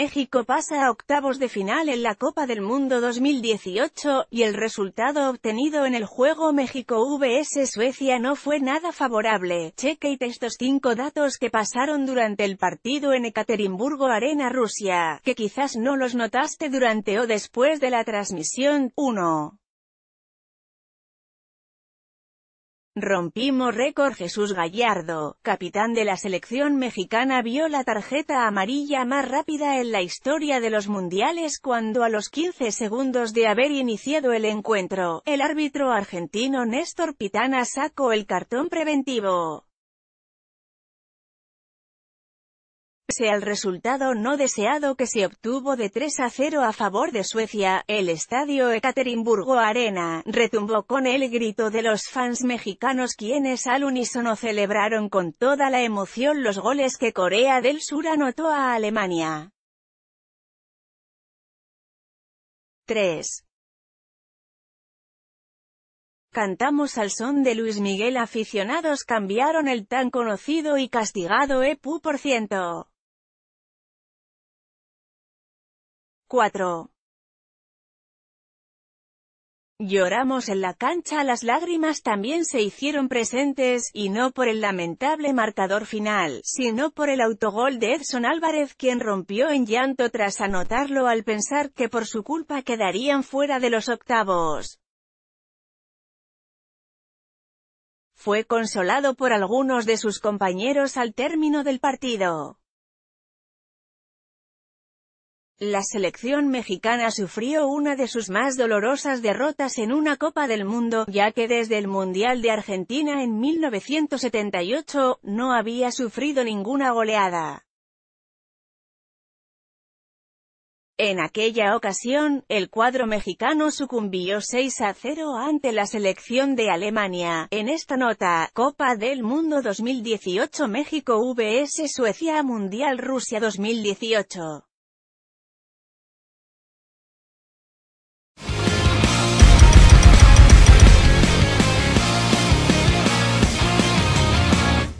México pasa a octavos de final en la Copa del Mundo 2018, y el resultado obtenido en el juego México vs Suecia no fue nada favorable. Cheque estos cinco datos que pasaron durante el partido en Ekaterimburgo Arena Rusia, que quizás no los notaste durante o después de la transmisión. 1. Rompimos récord Jesús Gallardo, capitán de la selección mexicana vio la tarjeta amarilla más rápida en la historia de los mundiales cuando a los 15 segundos de haber iniciado el encuentro, el árbitro argentino Néstor Pitana sacó el cartón preventivo. Pese al resultado no deseado que se obtuvo de 3 a 0 a favor de Suecia, el estadio Ekaterimburgo Arena retumbó con el grito de los fans mexicanos quienes al unísono celebraron con toda la emoción los goles que Corea del Sur anotó a Alemania. 3. Cantamos al son de Luis Miguel aficionados cambiaron el tan conocido y castigado EPU por ciento. 4. Lloramos en la cancha, las lágrimas también se hicieron presentes, y no por el lamentable marcador final, sino por el autogol de Edson Álvarez quien rompió en llanto tras anotarlo al pensar que por su culpa quedarían fuera de los octavos. Fue consolado por algunos de sus compañeros al término del partido. La selección mexicana sufrió una de sus más dolorosas derrotas en una Copa del Mundo, ya que desde el Mundial de Argentina en 1978, no había sufrido ninguna goleada. En aquella ocasión, el cuadro mexicano sucumbió 6 a 0 ante la selección de Alemania. En esta nota, Copa del Mundo 2018 México vs Suecia Mundial Rusia 2018.